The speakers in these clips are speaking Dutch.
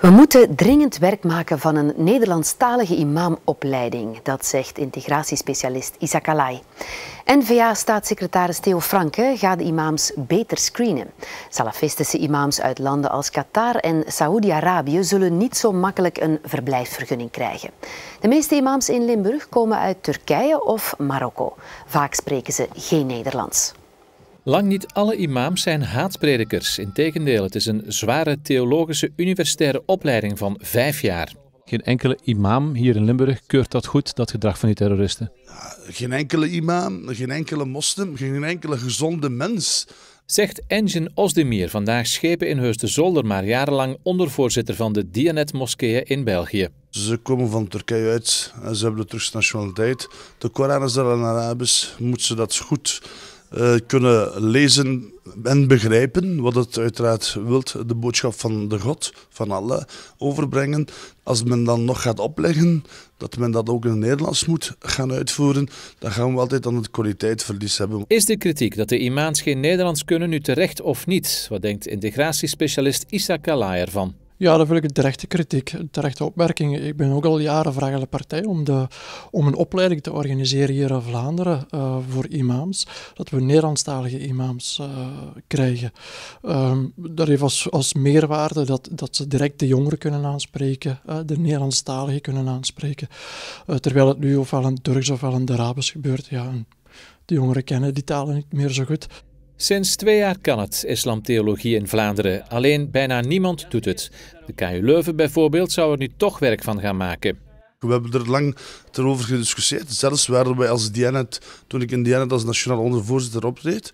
We moeten dringend werk maken van een Nederlandstalige imamopleiding, dat zegt integratiespecialist Isaac Alai. N-VA-staatssecretaris Theo Franke gaat de imams beter screenen. Salafistische imams uit landen als Qatar en Saoedi-Arabië zullen niet zo makkelijk een verblijfsvergunning krijgen. De meeste imams in Limburg komen uit Turkije of Marokko. Vaak spreken ze geen Nederlands. Lang niet alle imams zijn haatpredikers. Integendeel, het is een zware theologische universitaire opleiding van vijf jaar. Geen enkele imam hier in Limburg keurt dat goed, dat gedrag van die terroristen. Ja, geen enkele imam, geen enkele moslim, geen enkele gezonde mens. Zegt Engin Osdemir, vandaag schepen in de Zolder, maar jarenlang ondervoorzitter van de Dianet Moskeeën in België. Ze komen van Turkije uit en ze hebben de Turkse nationaliteit. De Koran is daar in Arabisch, moeten ze dat goed eh, kunnen lezen en begrijpen wat het uiteraard wilt, de boodschap van de God, van Allah, overbrengen. Als men dan nog gaat opleggen, dat men dat ook in het Nederlands moet gaan uitvoeren, dan gaan we altijd aan het kwaliteitverlies hebben. Is de kritiek dat de imams geen Nederlands kunnen nu terecht of niet? Wat denkt integratiespecialist Isa Kalai ervan? Ja, dat wil ik terechte kritiek, terechte opmerkingen. Ik ben ook al jaren vraag de partij om, de, om een opleiding te organiseren hier in Vlaanderen eh, voor imams, dat we Nederlandstalige imams eh, krijgen. Ehm, dat heeft als, meerwaarde dat, dat ze direct de jongeren kunnen aanspreken, uh, de Nederlandstaligen kunnen aanspreken, terwijl het nu ofwel in het Turks ofwel in het Arabisch gebeurt. Ja, de jongeren kennen die talen niet meer zo goed. Sinds twee jaar kan het, islamtheologie in Vlaanderen. Alleen bijna niemand doet het. De KU Leuven bijvoorbeeld zou er nu toch werk van gaan maken. We hebben er lang over gediscussieerd. Zelfs werden wij als Dianet, toen ik in Dianet als nationaal ondervoorzitter optreed,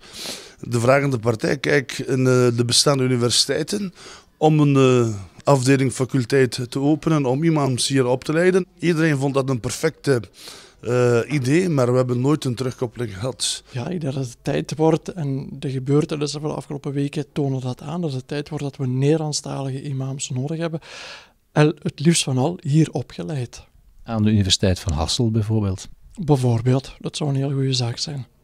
de vragende partij, kijk, in eh, de bestaande universiteiten, om een eh, afdeling faculteit te openen, om iemand hier op te leiden. Iedereen vond dat een perfecte eh, idee, maar we hebben nooit een terugkoppeling gehad. Ja, ik denk dat het tijd wordt, en de gebeurtenissen van de afgelopen weken tonen dat aan, dat het tijd wordt dat we Nederlandstalige imams nodig hebben. En het liefst van al hier opgeleid. Aan de Universiteit van Hassel bijvoorbeeld. Bijvoorbeeld, dat zou een heel goede zaak zijn.